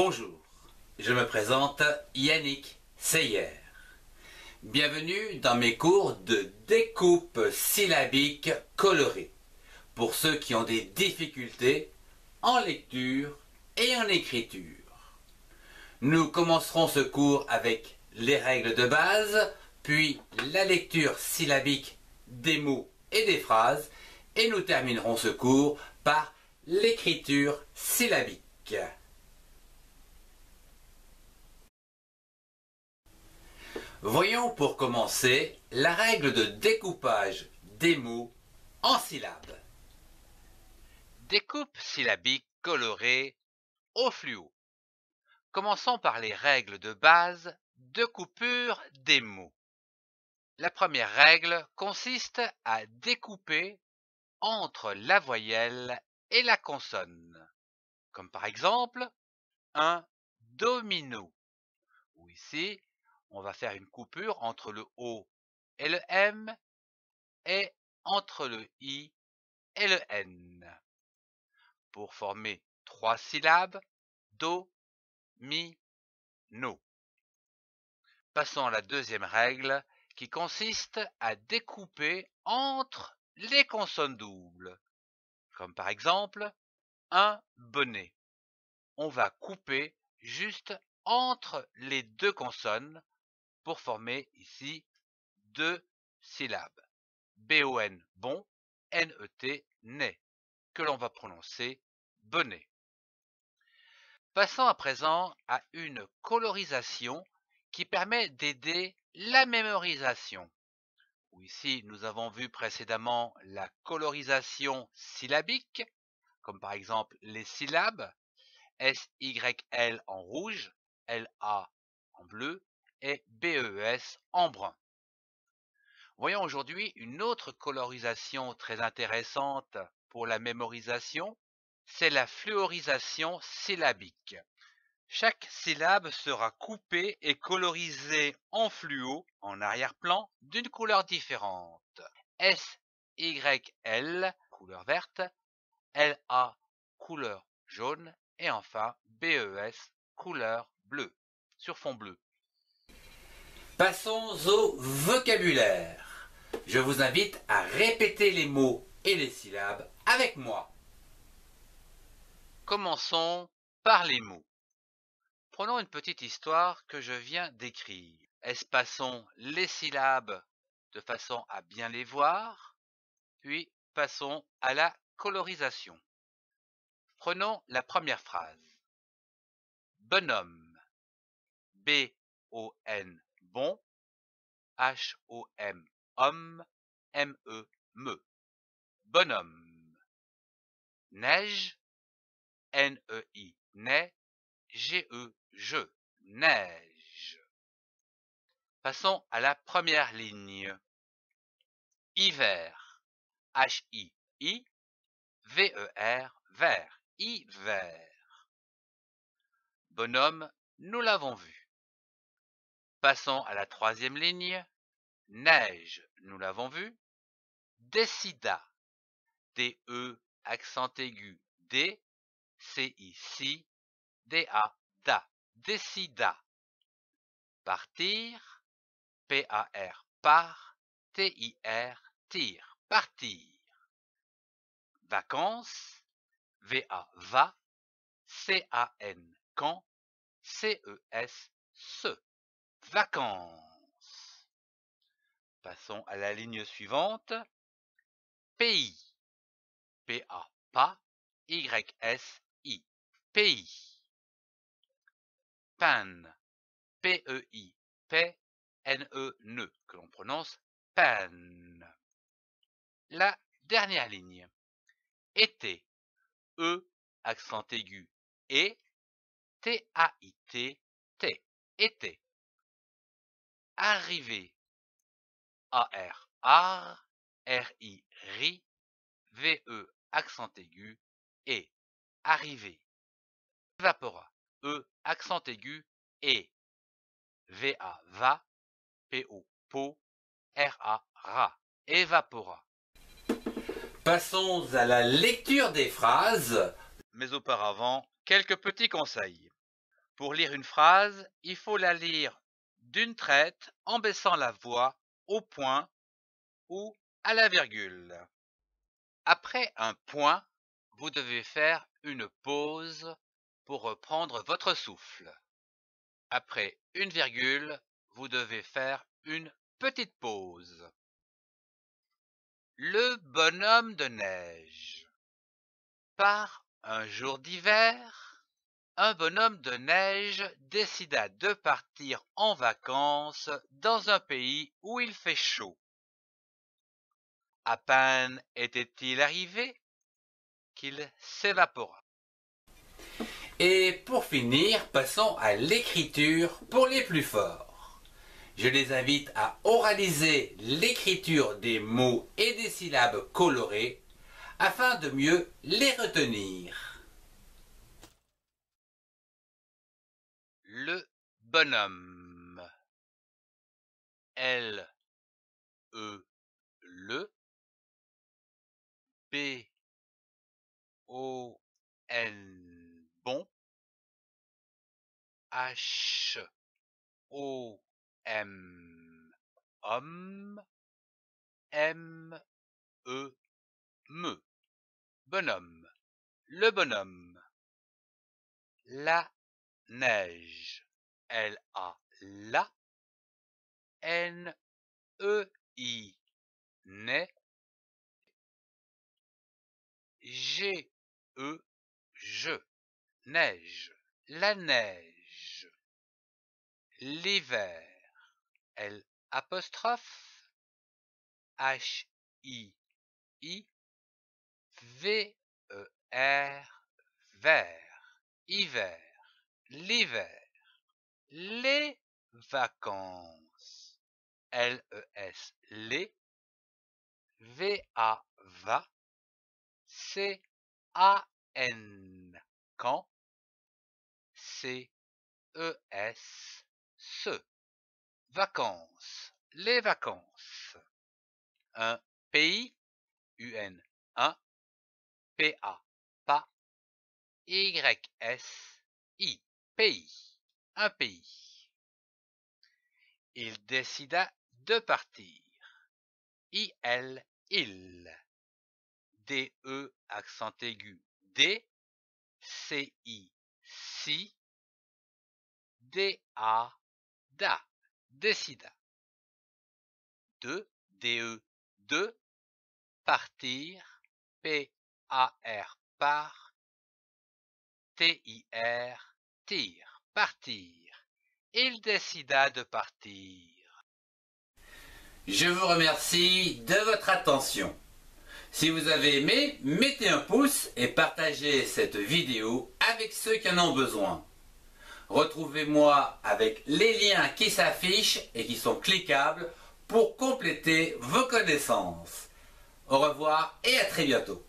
Bonjour, je me présente Yannick Seyer. Bienvenue dans mes cours de découpe syllabique colorée pour ceux qui ont des difficultés en lecture et en écriture. Nous commencerons ce cours avec les règles de base, puis la lecture syllabique des mots et des phrases, et nous terminerons ce cours par l'écriture syllabique. Voyons pour commencer la règle de découpage des mots en syllabes. Découpe syllabique colorée au fluo. Commençons par les règles de base de coupure des mots. La première règle consiste à découper entre la voyelle et la consonne, comme par exemple un domino, ou ici on va faire une coupure entre le O et le M et entre le I et le N pour former trois syllabes Do, Mi, No. Passons à la deuxième règle qui consiste à découper entre les consonnes doubles, comme par exemple un bonnet. On va couper juste entre les deux consonnes pour former ici deux syllabes. B-O-N, bon, N-E-T, nez, que l'on va prononcer bonnet. Passons à présent à une colorisation qui permet d'aider la mémorisation. ici, nous avons vu précédemment la colorisation syllabique, comme par exemple les syllabes, S-Y-L en rouge, L-A en bleu, et « BES en brun. Voyons aujourd'hui une autre colorisation très intéressante pour la mémorisation, c'est la fluorisation syllabique. Chaque syllabe sera coupée et colorisée en fluo, en arrière-plan, d'une couleur différente. S, Y, L, couleur verte, L, A, couleur jaune, et enfin BES, couleur bleue, sur fond bleu. Passons au vocabulaire. Je vous invite à répéter les mots et les syllabes avec moi. Commençons par les mots. Prenons une petite histoire que je viens d'écrire. Espaçons les syllabes de façon à bien les voir, puis passons à la colorisation. Prenons la première phrase. Bonhomme. B-O-N bon, H-O-M, homme, M-E, me, bonhomme. Neige, N-E-I, Neige. G-E, je, neige. Passons à la première ligne. Hiver, H-I, I, V-E-R, vert, hiver. Bonhomme, nous l'avons vu. Passons à la troisième ligne. Neige, nous l'avons vu. Décida. D-E, accent aigu, D. C-I, c D-A, da. Décida. Partir. P-A-R, par. T-I-R, tir. Partir. Vacances. V-A, va. C-A-N, quand. C-E-S, se. Vacances. Passons à la ligne suivante. Pays. P-A. Pas. Y-S-I. Pays. Pan. P-E-I. p N-E. Ne. Que l'on prononce pan. La dernière ligne. Été. E. Accent aigu. Et. T-A-I-T. T. Été. Arrivé, a r ar, R-I, ri, V-E, accent aigu, et arrivé, Évapora, E, accent aigu, et. V-A, va, o po, R-A, ra, évapora. Passons à la lecture des phrases. Mais auparavant, quelques petits conseils. Pour lire une phrase, il faut la lire d'une traite en baissant la voix au point ou à la virgule. Après un point, vous devez faire une pause pour reprendre votre souffle. Après une virgule, vous devez faire une petite pause. Le bonhomme de neige. Par un jour d'hiver, un bonhomme de neige décida de partir en vacances dans un pays où il fait chaud. À peine était-il arrivé qu'il s'évapora. Et pour finir, passons à l'écriture pour les plus forts. Je les invite à oraliser l'écriture des mots et des syllabes colorées afin de mieux les retenir. Le bonhomme. L E le B O N bon H O M homme M E me bonhomme le bonhomme la neige. L-A-LA. N-E-I. ne, G-E. Je. Neige. La neige. L'hiver. L apostrophe. H-I. I. V-E-R. Vert. Hiver l'hiver, les vacances, L-E-S, les, V-A-VA, C-A-N, quand, C-E-S, ce, vacances, les vacances, un pays u U-N, un, P-A, pas, Y-S, I. Un pays. Il décida de partir. IL, il. e, accent aigu, D. i, si. a, da, décida. D E. de, partir, P-A-R, par, T-I-R, partir, partir. Il décida de partir. Je vous remercie de votre attention. Si vous avez aimé, mettez un pouce et partagez cette vidéo avec ceux qui en ont besoin. Retrouvez-moi avec les liens qui s'affichent et qui sont cliquables pour compléter vos connaissances. Au revoir et à très bientôt.